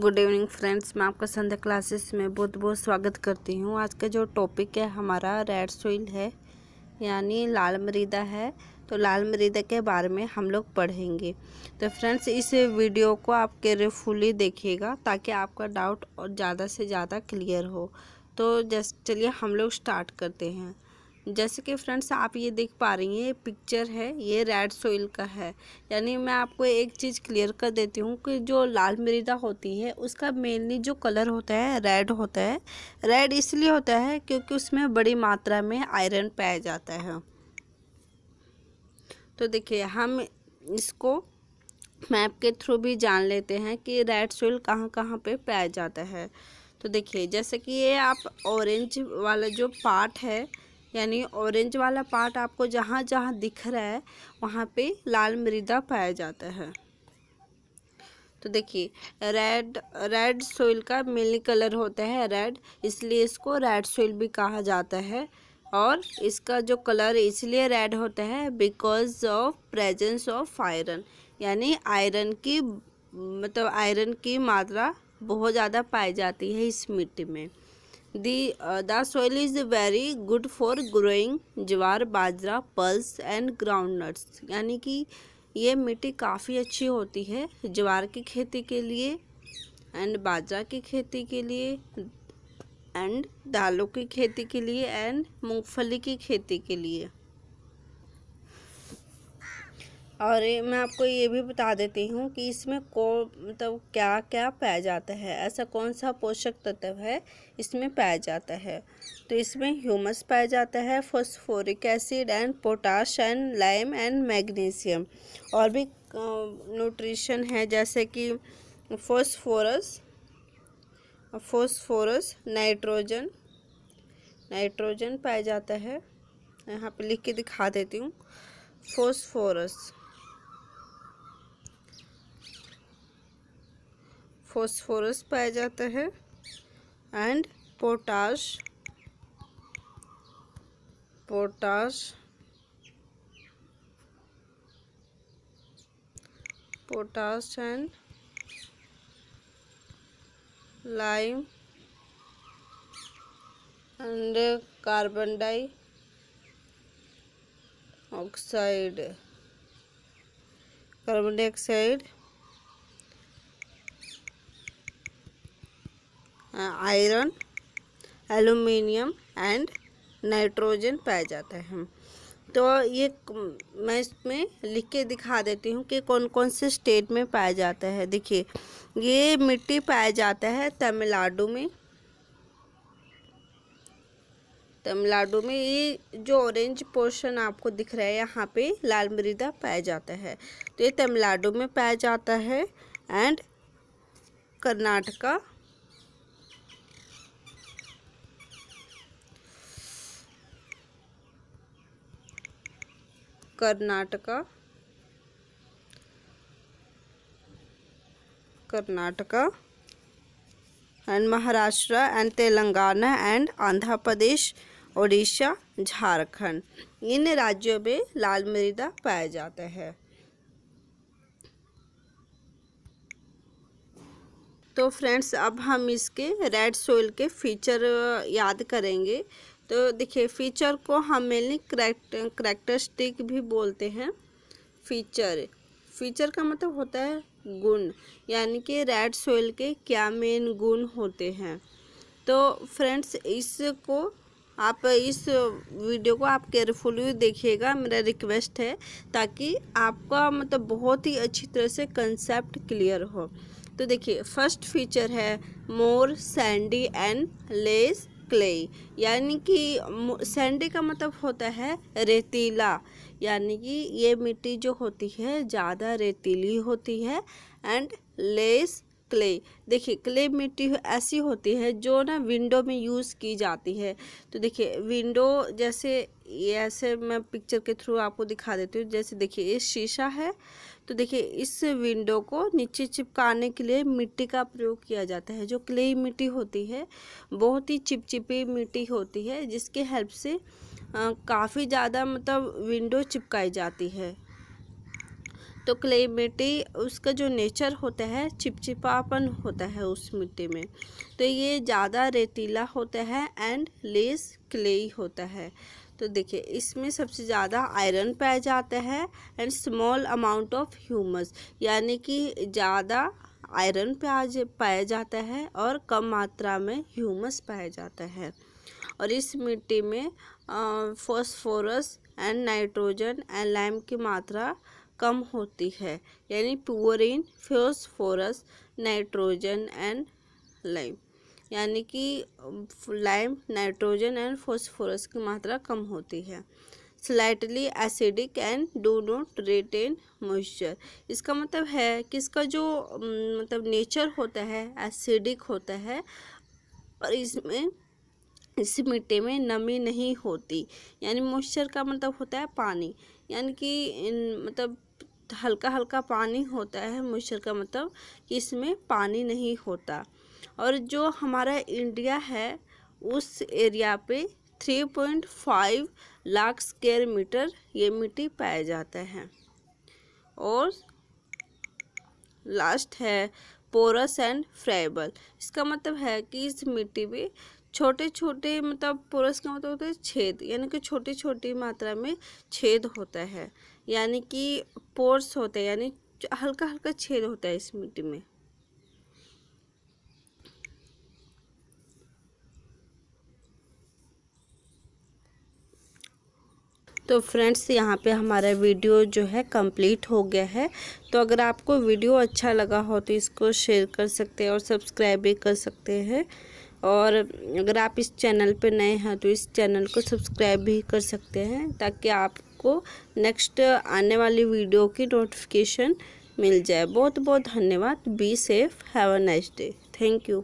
good evening friends मैं आपका संध्या classes में बहुत बहुत स्वागत करती हूँ आज का जो टॉपिक है हमारा रेड सोइल है यानी लाल मरीदा है तो लाल मरीदा के बारे में हम लोग पढ़ेंगे तो फ्रेंड्स इस वीडियो को आप केयरफुली देखिएगा ताकि आपका डाउट और ज़्यादा से ज़्यादा क्लियर हो तो जस्ट चलिए हम लोग स्टार्ट करते हैं जैसे कि फ्रेंड्स आप ये देख पा रही हैं ये पिक्चर है ये रेड सोइल का है यानी मैं आपको एक चीज़ क्लियर कर देती हूँ कि जो लाल मृदा होती है उसका मेनली जो कलर होता है रेड होता है रेड इसलिए होता है क्योंकि उसमें बड़ी मात्रा में आयरन पाया जाता है तो देखिए हम इसको मैप के थ्रू भी जान लेते हैं कि रेड सोइल कहाँ कहाँ पर पाया जाता है तो देखिए जैसे कि ये आप ऑरेंज वाला जो पार्ट है यानी ऑरेंज वाला पार्ट आपको जहाँ जहाँ दिख रहा है वहाँ पे लाल मृदा पाया जाता है तो देखिए रेड रेड सोइल का मेनली कलर होता है रेड इसलिए इसको रेड सोइल भी कहा जाता है और इसका जो कलर इसलिए रेड होता है because of presence of iron यानी आयरन की मतलब आयरन की मात्रा बहुत ज़्यादा पाई जाती है इस मिट्टी में the uh, the soil is very good for growing jowar bajra pulse and groundnuts यानी कि ये मिट्टी काफ़ी अच्छी होती है ज्वार की खेती के लिए एंड बाजरा की खेती के लिए एंड दालों की खेती के लिए एंड मूंगफली की खेती के लिए और मैं आपको ये भी बता देती हूँ कि इसमें को मतलब क्या क्या पाया जाता है ऐसा कौन सा पोषक तत्व है इसमें पाया जाता है तो इसमें ह्यूमस पाया जाता है phosphoric acid and potash and lime and magnesium और भी न्यूट्रिशन है जैसे कि फोस्फोरस फोस्फोरस नाइट्रोजन नाइट्रोजन पाया जाता है यहाँ पे लिख के दिखा देती हूँ फोस्फोरस फॉस्फोरस पाया जाता है and potash potash potash and lime and carbon dioxide carbon dioxide iron aluminium and nitrogen पाया जाता है तो ये मैं इसमें लिख के दिखा देती हूँ कि कौन कौन से स्टेट में पाया जाता है देखिए ये मिट्टी पाया जाता है तमिलनाडु में तमिलनाडु में ये जो ऑरेंज पोर्शन आपको दिख रहा है यहाँ पे लाल मृदा पाया जाता है तो ये तमिलनाडु में पाया जाता है and Karnataka Karnataka Karnataka and Maharashtra and Telangana and Andhra Pradesh Orissa Jharkhand इन राज्यों में लाल मृदा पाया जाता है तो फ्रेंड्स अब हम इसके रेड सोइल के फीचर याद करेंगे तो देखिए फीचर को हम मेनली करेक्टर करेक्टरिस्टिक भी बोलते हैं फीचर फीचर का मतलब होता है गुण यानी कि रेड सोइल के क्या मेन गुण होते हैं तो फ्रेंड्स इसको आप इस वीडियो को आप केयरफुली देखिएगा मेरा रिक्वेस्ट है ताकि आपका मतलब बहुत ही अच्छी तरह से कंसेप्ट क्लियर हो तो देखिए फर्स्ट फीचर है more sandy and less clay यानी कि सैंडी का मतलब होता है रेतीला यानी कि ये मिट्टी जो होती है ज़्यादा रेतीली होती है एंड लेस क्ले देखिए क्ले मिट्टी ऐसी होती है जो ना विंडो में यूज़ की जाती है तो देखिए विंडो जैसे ऐसे मैं पिक्चर के थ्रू आपको दिखा देती हूँ जैसे देखिए ये शीशा है तो देखिए इस विंडो को नीचे चिपकाने के लिए मिट्टी का प्रयोग किया जाता है जो क्ले मिट्टी होती है बहुत ही चिपचिपी मिट्टी होती है जिसके हेल्प से काफ़ी ज़्यादा मतलब विंडो चिपकाई जाती है तो क्ले मिट्टी उसका जो नेचर होता है चिपचिपापन होता है उस मिट्टी में तो ये ज़्यादा रेतीला होता है एंड लेस क्ले होता है तो देखिए इसमें सबसे ज़्यादा आयरन पाया जाता है and small amount of humus यानी कि ज़्यादा आयरन प्याज पाया जाता है और कम मात्रा में ह्यूमस पाया जाता है और इस मिट्टी में phosphorus and nitrogen and lime की मात्रा कम होती है यानी poor in in phosphorus nitrogen and lime यानी कि लाइम नाइट्रोजन एंड फॉस्फोरस की मात्रा कम होती है slightly acidic and do not retain moisture इसका मतलब है कि इसका जो मतलब नेचर होता है एसिडिक होता है और इसमें इस मिट्टी में नमी नहीं होती यानी मॉइस्चर का मतलब होता है पानी यानी कि मतलब हल्का हल्का पानी होता है मॉइस्चर का मतलब कि इसमें पानी नहीं होता और जो हमारा इंडिया है उस एरिया पे 3.5 लाख स्क्वायर मीटर ये मिट्टी पाए जाते हैं और लास्ट है पोरस एंड फ्राइबल इसका मतलब है कि इस मिट्टी में छोटे छोटे मतलब पोरस का मतलब होता है छेद यानी कि छोटी छोटी मात्रा में छेद होता है यानी कि पोर्स होते हैं यानी हल्का हल्का छेद होता है इस मिट्टी में तो फ्रेंड्स यहाँ पे हमारा वीडियो जो है कंप्लीट हो गया है तो अगर आपको वीडियो अच्छा लगा हो तो इसको शेयर कर सकते हैं और सब्सक्राइब भी कर सकते हैं और अगर आप इस चैनल पर नए हैं तो इस चैनल को सब्सक्राइब भी कर सकते हैं ताकि आपको नेक्स्ट आने वाली वीडियो की नोटिफिकेशन मिल जाए बहुत बहुत धन्यवाद be safe have a nice day thank you